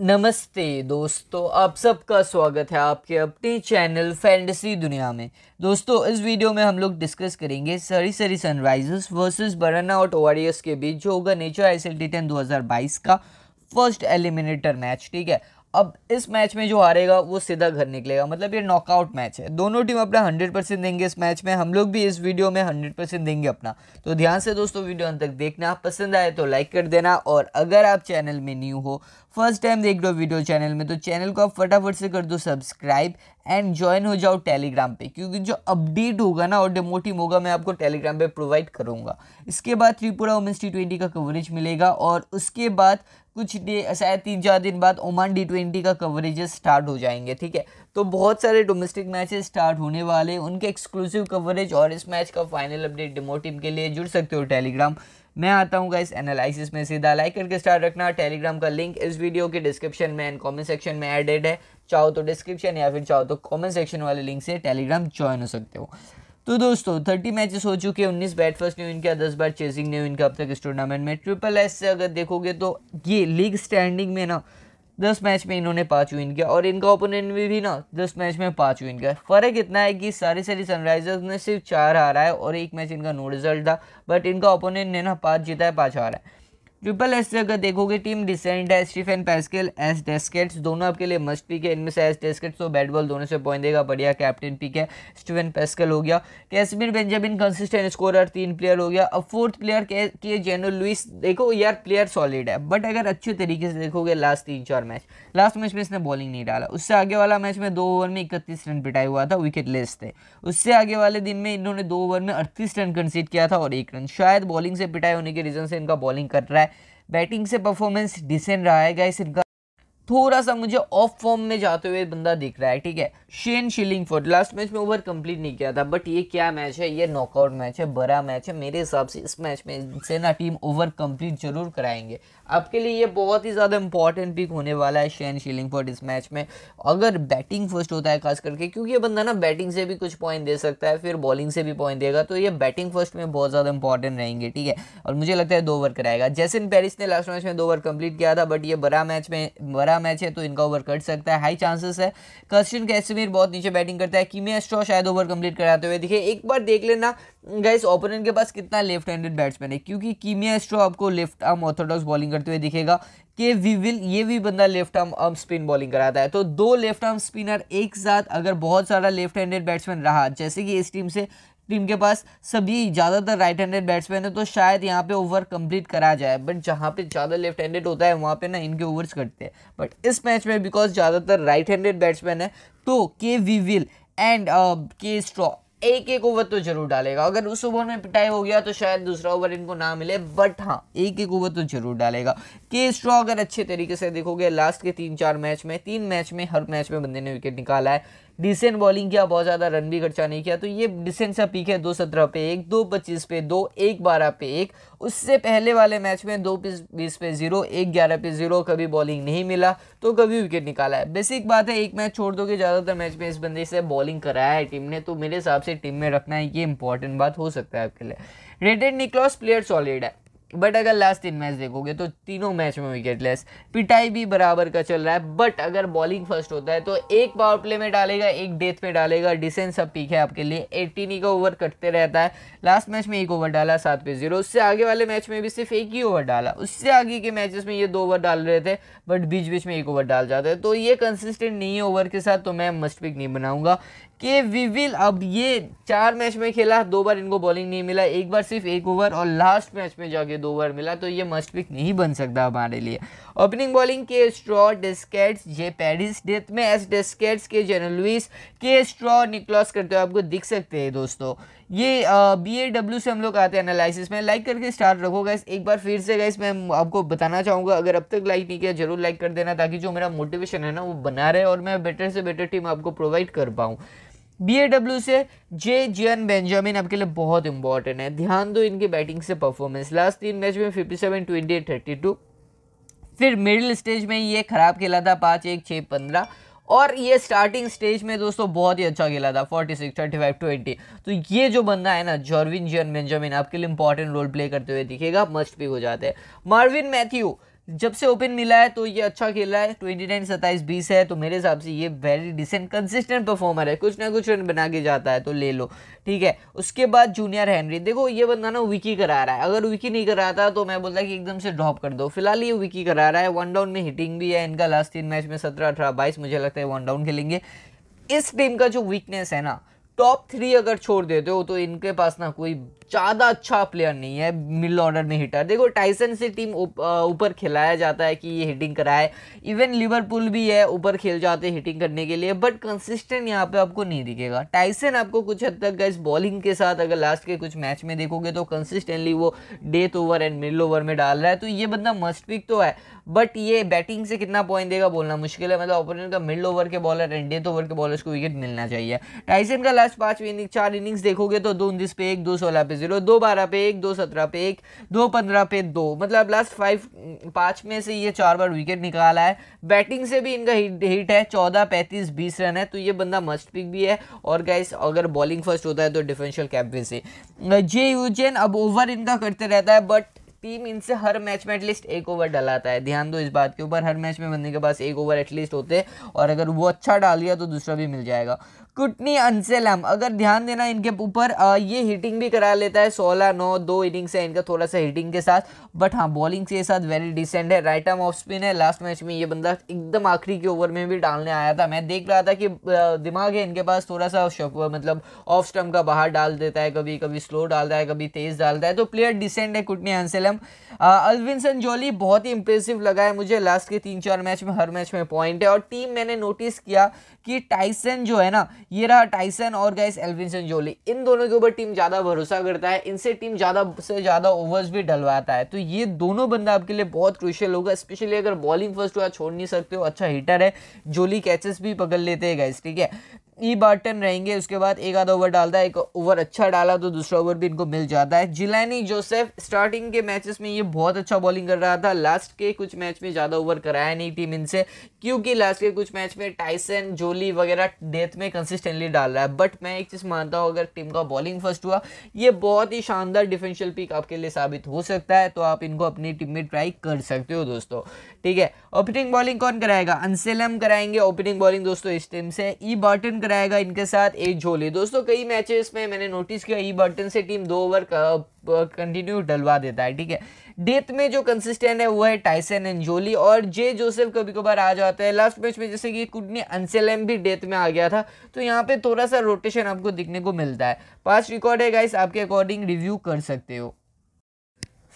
नमस्ते दोस्तों आप सबका स्वागत है आपके अपने चैनल फैंटेसी दुनिया में दोस्तों इस वीडियो में हम लोग डिस्कस करेंगे सरी सरी सनराइजर्स वर्सेस बरना और टोवारियस के बीच जो होगा नेचर आई 2022 टी टेन दो का फर्स्ट एलिमिनेटर मैच ठीक है अब इस मैच में जो हारेगा वो सीधा घर निकलेगा मतलब ये नॉकआउट मैच है दोनों टीम अपना हंड्रेड परसेंट देंगे इस मैच में हम लोग भी इस वीडियो में हंड्रेड परसेंट देंगे अपना तो ध्यान से दोस्तों वीडियो अंत तक देखना पसंद आए तो लाइक कर देना और अगर आप चैनल में न्यू हो फर्स्ट टाइम देख रहे हो वीडियो चैनल में तो चैनल को आप फटाफट से कर दो सब्सक्राइब एंड ज्वाइन हो जाओ टेलीग्राम पे क्योंकि जो अपडेट होगा ना और डेमोटिव होगा मैं आपको टेलीग्राम पे प्रोवाइड करूँगा इसके बाद त्रिपुरा वुमेंस टी ट्वेंटी का कवरेज मिलेगा और उसके बाद कुछ डे शायद तीन चार दिन बाद ओमान डी ट्वेंटी का कवरेजेस स्टार्ट हो जाएंगे ठीक है तो बहुत सारे डोमेस्टिक मैचेस स्टार्ट होने वाले उनके एक्सक्लूसिव कवरेज और इस मैच का फाइनल अपडेट डेमो टीम के लिए जुड़ सकते हो टेलीग्राम मैं आता हूँ गाइस एनालिसिस में सीधा लाइक करके स्टार रखना टेलीग्राम का लिंक इस वीडियो के डिस्क्रिप्शन में एंड कॉमेंट सेक्शन में एडेड है चाहो तो डिस्क्रिप्शन या फिर चाहो तो कॉमेंट सेक्शन वाले लिंक से टेलीग्राम ज्वाइन हो सकते हो तो दोस्तों थर्टी मैचेस हो चुके हैं उन्नीस बैट फर्स्ट न्यू इनका दस बार चेसिंग न्यू इनका अब तक इस टूर्नामेंट में ट्रिपल एस से अगर देखोगे तो ये लीग स्टैंडिंग में ना दस मैच में इन्होंने पाँच विन किया और इनका ओपोनेंट भी, भी ना दस मैच में पाँच विन किया फ़र्क इतना है कि सारी सारी सनराइजर्स ने सिर्फ चार हारा है और एक मैच इनका नो रिजल्ट था बट इनका ओपोनेंट ने ना पाँच जीता है पाँच हारा है ट्रिपल एस अगर देखोगे टीम डिसेंट है स्टीफन पैस्केल एस डेस्केट्स दोनों आपके लिए मस्ट पिक है इनमें से एस डेस्केट्स और बैट बॉल दोनों से पॉइंट देगा बढ़िया कैप्टन पिक है स्टीफन पैस्केल हो गया कैसमिन बेंजामिन कंसिस्टेंट स्कोरर तीन प्लेयर हो गया अब फोर्थ प्लेयर के, के लुइस देखो यार प्लेयर सॉलिड है बट अगर अच्छे तरीके से देखोगे लास्ट तीन चार मैच लास्ट मैच में इसने बॉलिंग नहीं डाला उससे आगे वाला मैच में दो ओवर में इकतीस रन पिटाई हुआ था विकेट थे उससे आगे वाले दिन में इन्होंने दो ओवर में अड़तीस रन कंसीड किया था और एक रन शायद बॉलिंग से पिटाई होने के रीज़न से इनका बॉलिंग कर रहा है बैटिंग से परफॉर्मेंस डिसेंट रहा है गाइस इनका थोड़ा सा मुझे ऑफ फॉर्म में जाते हुए बंदा दिख रहा है ठीक है Shane shilling Shillingford last match में ओवर कंप्लीट नहीं किया था बट ये क्या मैच है ये नॉकआउट मैच है बड़ा मैच है मेरे हिसाब से इस मैच में सेना टीम ओवर कंप्लीट जरूर कराएंगे आपके लिए ये बहुत ही ज़्यादा इंपॉर्टेंट पिक होने वाला है शेन शिलिंग फोर्ड इस मैच में अगर बैटिंग फर्स्ट होता है खास करके क्योंकि ये बंदा ना बैटिंग से भी कुछ पॉइंट दे सकता है फिर बॉलिंग से भी पॉइंट देगा तो ये बैटिंग फर्स्ट में बहुत ज़्यादा इंपॉर्टेंट रहेंगे ठीक है और मुझे लगता है दो ओवर कराएगा इन पेरिस ने लास्ट मैच में दो ओवर कंप्लीट किया था बट ये बड़ा मैच में बड़ा मैच है तो इनका ओवर कट सकता है हाई चांसेस है कस्टिन कैसे कीमिर बहुत नीचे बैटिंग करता है कीमिर स्ट्रॉ शायद ओवर कंप्लीट कराते हुए देखिए एक बार देख लेना गाइस ओपोनेंट के पास कितना लेफ्ट हैंडेड बैट्समैन है क्योंकि किमिया स्ट्रॉ आपको लेफ्ट आर्म ऑर्थोडॉक्स बॉलिंग करते हुए दिखेगा के वी विल ये भी बंदा left arm arm spin bowling कराता है तो दो लेफ्ट आर्म स्पिनर एक साथ अगर बहुत सारा लेफ्ट हैंडेड बैट्समैन रहा जैसे कि इस टीम से टीम के पास सभी ज़्यादातर राइट हैंडेड बैट्समैन है तो शायद यहाँ पे ओवर कंप्लीट करा जाए बट जहाँ पे ज़्यादा लेफ्ट हैंडेड होता है वहाँ पे ना इनके ओवर्स कटते हैं बट इस मैच में बिकॉज ज़्यादातर राइट हैंडेड बैट्समैन है तो K V Will and K Straw एक एक ओवर तो जरूर डालेगा अगर उस ओवर में पिटाई हो गया तो शायद दूसरा ओवर इनको ना मिले बट हाँ एक एक ओवर तो जरूर डालेगा के स्ट्रॉ अगर अच्छे तरीके से देखोगे लास्ट के तीन चार मैच में तीन मैच में हर मैच में बंदे ने विकेट निकाला है डिसेंट बॉलिंग किया बहुत ज़्यादा रन भी खर्चा नहीं किया तो ये डिसेंट सा पीक है दो सत्रह पे एक दो पच्चीस पे दो एक बारह पे एक उससे पहले वाले मैच में दो बीस पे जीरो एक ग्यारह पे जीरो कभी बॉलिंग नहीं मिला तो कभी विकेट निकाला है बेसिक बात है एक मैच छोड़ दो कि ज़्यादातर मैच में इस बंदे से बॉलिंग कराया है टीम ने तो मेरे हिसाब से टीम में रखना है ये इंपॉर्टेंट बात हो सकता है आपके लिए रेटेड निकलॉस प्लेयर सॉलिड है बट अगर लास्ट तीन मैच देखोगे तो तीनों मैच में विकेट लेस पिटाई भी बराबर का चल रहा है बट अगर बॉलिंग फर्स्ट होता है तो एक पावर प्ले में डालेगा एक डेथ में डालेगा डिसेंस अब पीक है आपके लिए एट्टीन ही का ओवर कटते रहता है लास्ट मैच में एक ओवर डाला सात पे जीरो उससे आगे वाले मैच में भी सिर्फ एक ही ओवर डाला उससे आगे के मैचेस में ये दो ओवर डाल रहे थे बट बीच बीच में एक ओवर डाल जाते हैं तो ये कंसिस्टेंट नहीं है ओवर के साथ तो मैं मस्ट पिक नहीं बनाऊंगा कि वी विल अब ये चार मैच में खेला दो बार इनको बॉलिंग नहीं मिला एक बार सिर्फ एक ओवर और लास्ट मैच में जाके दो ओवर मिला तो ये मस्ट पिक नहीं बन सकता हमारे लिए opening bowling K Straw Deskets J Paris death में S Deskets K Jenal Lewis K Straw Nicholas करते हुए आपको दिख सकते हैं दोस्तों ये बी ए डब्ल्यू से हम लोग आते हैं एनालिसिस में लाइक करके स्टार्ट रखो गैस एक बार फिर से गैस मैं आपको बताना चाहूँगा अगर अब तक लाइक नहीं किया जरूर लाइक कर देना ताकि जो मेरा मोटिवेशन है ना वो बना रहे और मैं बेटर से बेटर टीम आपको प्रोवाइड कर पाऊँ बी ए डब्ल्यू से जे जेन बेंजामिन आपके लिए बहुत इंपॉर्टेंट है ध्यान दो इनके बैटिंग से परफॉर्मेंस लास्ट तीन मैच में fifty seven twenty eight thirty two फिर मिडिल स्टेज में ये ख़राब खेला था पाँच एक छः पंद्रह और ये स्टार्टिंग स्टेज में दोस्तों बहुत ही अच्छा खेला था forty six thirty five twenty तो ये जो बंदा है ना जॉर्विन जियन बेंजामिन आपके लिए इंपॉर्टेंट रोल प्ले करते हुए दिखेगा मस्ट पिक हो जाते हैं मार्विन मैथ्यू जब से ओपन मिला है तो ये अच्छा खेल रहा है ट्वेंटी नाइन सत्ताईस बीस है तो मेरे हिसाब से ये वेरी डिसेंट कंसिस्टेंट परफॉर्मर है कुछ ना कुछ रन बना के जाता है तो ले लो ठीक है उसके बाद जूनियर हैनरी देखो ये बंदा ना विकी करा रहा है अगर विकी नहीं कराता तो मैं बोलता कि एकदम से ड्रॉप कर दो फिलहाल ये विकी करा रहा है वन डाउन में हिटिंग भी है इनका लास्ट तीन मैच में सत्रह अठारह बाईस मुझे लगता है वन डाउन खेलेंगे इस टीम का जो वीकनेस है ना टॉप थ्री अगर छोड़ देते हो तो इनके पास ना कोई ज़्यादा अच्छा प्लेयर नहीं है मिल ऑर्डर में हिटर देखो टाइसन से टीम ऊपर उप, खिलाया जाता है कि ये हिटिंग कराए इवन लिवरपूल भी है ऊपर खेल जाते हैं हिटिंग करने के लिए बट कंसिस्टेंट यहाँ पे आपको नहीं दिखेगा टाइसन आपको कुछ हद तक गैस बॉलिंग के साथ अगर लास्ट के कुछ मैच में देखोगे तो कंसिस्टेंटली वो death over and mid over में डाल रहा है तो ये बंदा मस्ट पिक तो है बट ये बैटिंग से कितना पॉइंट देगा बोलना मुश्किल है मतलब ओपोनेंट का मिड ओवर के बॉलर एंड डेथ ओवर के बॉलर को विकेट मिलना चाहिए टाइसन का लास्ट पांच इनिंग चार इनिंग्स देखोगे तो दो उन्नीस पे एक दो सोलह पे जीरो दो बारह पे एक दो सत्रह पे एक दो पंद्रह पे दो मतलब लास्ट फाइव पांच में से ये चार बार विकेट निकाला है बैटिंग से भी इनका हिट हिट है चौदह पैंतीस बीस रन है तो ये बंदा मस्ट पिक भी है और गैस अगर बॉलिंग फर्स्ट होता है तो डिफेंशियल कैपवे से जे यूजेन अब ओवर इनका करते रहता है बट टीम इनसे हर मैच में एटलीस्ट एक ओवर डलाता है ध्यान दो इस बात के ऊपर हर मैच में बंदे के पास एक ओवर एटलीस्ट होते हैं और अगर वो अच्छा डाल दिया तो दूसरा भी मिल जाएगा कुटनी अंसेलम अगर ध्यान देना इनके ऊपर ये हिटिंग भी करा लेता है सोलह नौ दो इनिंग्स है इनका थोड़ा सा हिटिंग के साथ बट हाँ बॉलिंग के साथ वेरी डिसेंट है राइट आर्म ऑफ स्पिन है लास्ट मैच में ये बंदा एकदम आखिरी के ओवर में भी डालने आया था मैं देख रहा था कि दिमाग है इनके पास थोड़ा सा मतलब ऑफ स्टम्प का बाहर डाल देता है कभी कभी स्लो डालता है कभी तेज़ डालता है तो प्लेयर डिसेंट है कुटनी अंसेलम अलविनसन जोली बहुत ही इंप्रेसिव लगा है मुझे लास्ट के तीन चार मैच में हर मैच में पॉइंट है और टीम मैंने नोटिस किया कि टाइसन जो है ना ये रहा टाइसन और गैस एल्विंसन जोली इन दोनों के ऊपर टीम ज़्यादा भरोसा करता है इनसे टीम ज़्यादा से ज़्यादा ओवर्स भी डलवाता है तो ये दोनों बंदा आपके लिए बहुत क्रुशियल होगा स्पेशली अगर बॉलिंग फर्स्ट हुआ छोड़ नहीं सकते हो अच्छा हीटर है जोली कैचेस भी पकड़ लेते हैं गैस ठीक है ई e बार्टन रहेंगे उसके बाद एक आधा ओवर डालता है एक ओवर अच्छा डाला तो दूसरा ओवर भी इनको मिल जाता है जिलानी जोसेफ स्टार्टिंग के मैचेस में ये बहुत अच्छा बॉलिंग कर रहा था लास्ट के कुछ मैच में ज़्यादा ओवर कराया नहीं टीम इनसे क्योंकि लास्ट के कुछ मैच में टाइसन जोली वगैरह डेथ में कंसिस्टेंटली डाल रहा है बट मैं एक चीज़ मानता हूँ अगर टीम का बॉलिंग फर्स्ट हुआ ये बहुत ही शानदार डिफेंशियल पिक आपके लिए साबित हो सकता है तो आप इनको अपनी टीम में ट्राई कर सकते हो दोस्तों ठीक है ओपनिंग बॉलिंग कौन कराएगा अनसेलम कराएंगे ओपनिंग बॉलिंग दोस्तों इस टीम से ई e बार्टन कराएगा इनके साथ एक झोले दोस्तों कई मैचेस में मैंने नोटिस किया ई बर्टन से टीम दो ओवर कंटिन्यू डलवा देता है ठीक है डेथ में जो कंसिस्टेंट है वो है टाइसन एंड जोली और जे जोसेफ कभी कभार आ जाते हैं लास्ट मैच में जैसे कि कुडनी अंसेलम भी डेथ में आ गया था तो यहाँ पे थोड़ा सा रोटेशन आपको दिखने को मिलता है पांच रिकॉर्ड है गाइस आपके अकॉर्डिंग रिव्यू कर सकते हो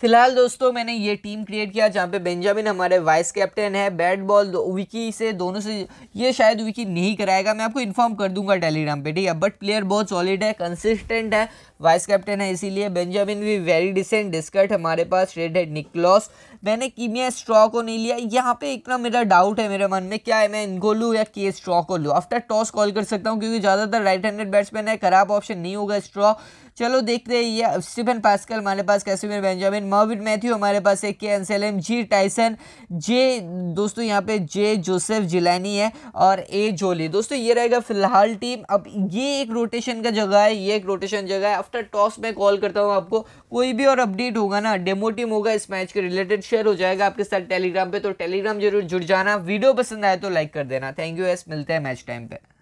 फिलहाल दोस्तों मैंने ये टीम क्रिएट किया जहाँ पे बेंजामिन हमारे वाइस कैप्टन है बैट बॉल विकी से दोनों से ये शायद विकी नहीं कराएगा मैं आपको इन्फॉर्म कर दूंगा टेलीग्राम पे ठीक है बट प्लेयर बहुत सॉलिड है कंसिस्टेंट है वाइस कैप्टन है इसीलिए बेंजामिन भी वेरी डिसेंट डिस्कट हमारे पास रेड है निकलॉस मैंने कीमिया स्ट्रॉ को नहीं लिया यहाँ पे इतना मेरा डाउट है मेरे मन में क्या है मैं इनको लूँ या के स्ट्रॉ को लूँ आफ्टर टॉस कॉल कर सकता हूँ क्योंकि ज़्यादातर राइट हैंडेड बैट्समैन है खराब ऑप्शन नहीं होगा स्ट्रॉ चलो देखते हैं ये स्टीफन पास्कल हमारे पास कैसिमिर बेंजामिन मॉविन मैथ्यू हमारे पास है के एन सेलेम जी टाइसन जे दोस्तों यहाँ पे जे जोसेफ जिलानी है और ए जोली दोस्तों ये रहेगा फिलहाल टीम अब ये एक रोटेशन का जगह है ये एक रोटेशन जगह है आफ्टर टॉस मैं कॉल करता हूँ आपको कोई भी और अपडेट होगा ना डेमो टीम होगा इस मैच के रिलेटेड शेयर हो जाएगा आपके साथ टेलीग्राम पर तो टेलीग्राम जरूर जुड़ जाना वीडियो पसंद आए तो लाइक कर देना थैंक यू एस मिलते हैं मैच टाइम पर